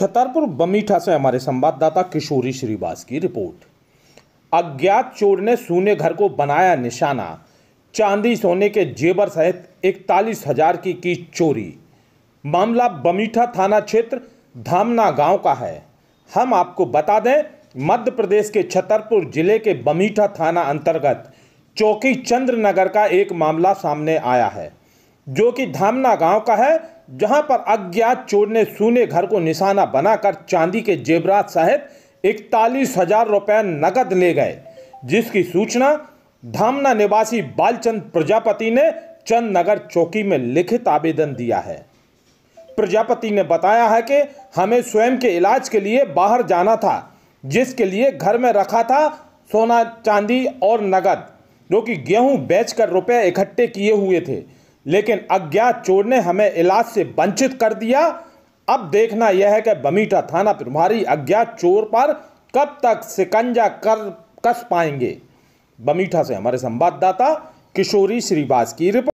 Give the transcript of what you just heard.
छतरपुर बमीठा से हमारे संवाददाता किशोरी श्रीवास की रिपोर्ट अज्ञात चोर ने सूने घर को बनाया निशाना चांदी सोने के जेबर सहित इकतालीस हजार की की चोरी मामला बमीठा थाना क्षेत्र धामना गांव का है हम आपको बता दें मध्य प्रदेश के छतरपुर जिले के बमीठा थाना अंतर्गत चौकी चंद्र नगर का एक मामला सामने आया है जो कि धामना गांव का है जहां पर अज्ञात चोर ने सूने घर को निशाना बनाकर चांदी के जेवरात सहित इकतालीस हजार रुपये नकद ले गए जिसकी सूचना धामना निवासी बालचंद प्रजापति ने चंद नगर चौकी में लिखित आवेदन दिया है प्रजापति ने बताया है कि हमें स्वयं के इलाज के लिए बाहर जाना था जिसके लिए घर में रखा था सोना चांदी और नगद जो कि गेहूं बेचकर रुपए इकट्ठे किए हुए थे लेकिन अज्ञात चोर ने हमें इलाज से वंचित कर दिया अब देखना यह है कि बमीटा थाना प्रभारी अज्ञात चोर पर कब तक सिकंजा कर कस पाएंगे बमीठा से हमारे संवाददाता किशोरी श्रीवास की रिपोर्ट